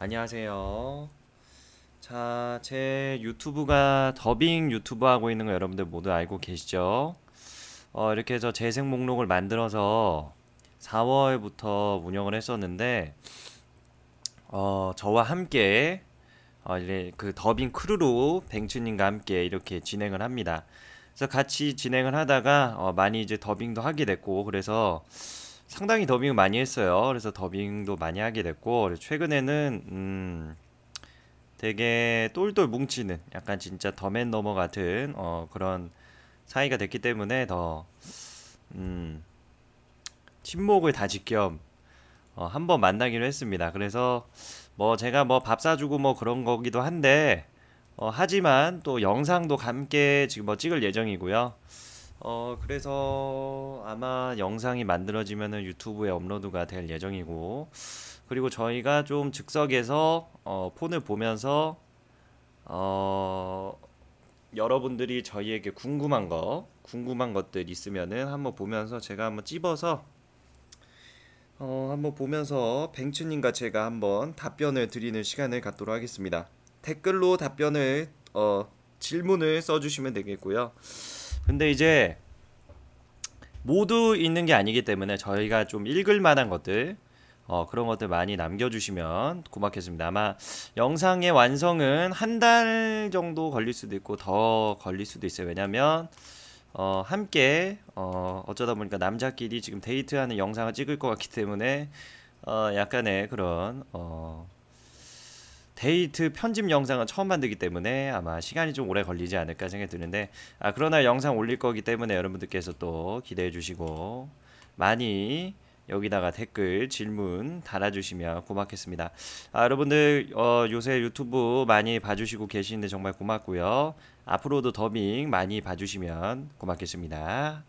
안녕하세요. 자, 제 유튜브가 더빙 유튜브 하고 있는 거 여러분들 모두 알고 계시죠? 어, 이렇게 해서 재생 목록을 만들어서 4월부터 운영을 했었는데 어, 저와 함께 어, 그 더빙 크루로 뱅츠님과 함께 이렇게 진행을 합니다. 그래서 같이 진행을 하다가 어, 많이 이제 더빙도 하게 됐고 그래서 상당히 더빙 많이 했어요. 그래서 더빙도 많이 하게 됐고 최근에는 음 되게 똘똘 뭉치는 약간 진짜 더맨 너머 같은 어 그런 사이가 됐기 때문에 더음 침묵을 다지 겸어 한번 만나기로 했습니다. 그래서 뭐 제가 뭐 밥 사주고 뭐 그런 거기도 한데 어 하지만 또 영상도 함께 지금 뭐 찍을 예정이고요. 어, 그래서 아마 영상이 만들어지면 유튜브에 업로드가 될 예정이고, 그리고 저희가 좀 즉석에서 어, 폰을 보면서 어, 여러분들이 저희에게 궁금한 거, 궁금한 것들 있으면은 한번 보면서 제가 한번 찝어서 어, 한번 보면서 뱅츠님과 제가 한번 답변을 드리는 시간을 갖도록 하겠습니다. 댓글로 답변을 어, 질문을 써주시면 되겠고요. 근데 이제 모두 있는 게 아니기 때문에 저희가 좀 읽을 만한 것들 어, 그런 것들 많이 남겨주시면 고맙겠습니다. 아마 영상의 완성은 한 달 정도 걸릴 수도 있고 더 걸릴 수도 있어요. 왜냐면 어, 함께 어, 어쩌다 보니까 남자끼리 지금 데이트하는 영상을 찍을 것 같기 때문에 어, 약간의 그런 어, 데이트 편집 영상은 처음 만들기 때문에 아마 시간이 좀 오래 걸리지 않을까 생각이 드는데 아, 그러나 영상 올릴 거기 때문에 여러분들께서 또 기대해 주시고 많이 여기다가 댓글, 질문 달아주시면 고맙겠습니다. 아, 여러분들 어, 요새 유튜브 많이 봐주시고 계시는데 정말 고맙고요. 앞으로도 더빙 많이 봐주시면 고맙겠습니다.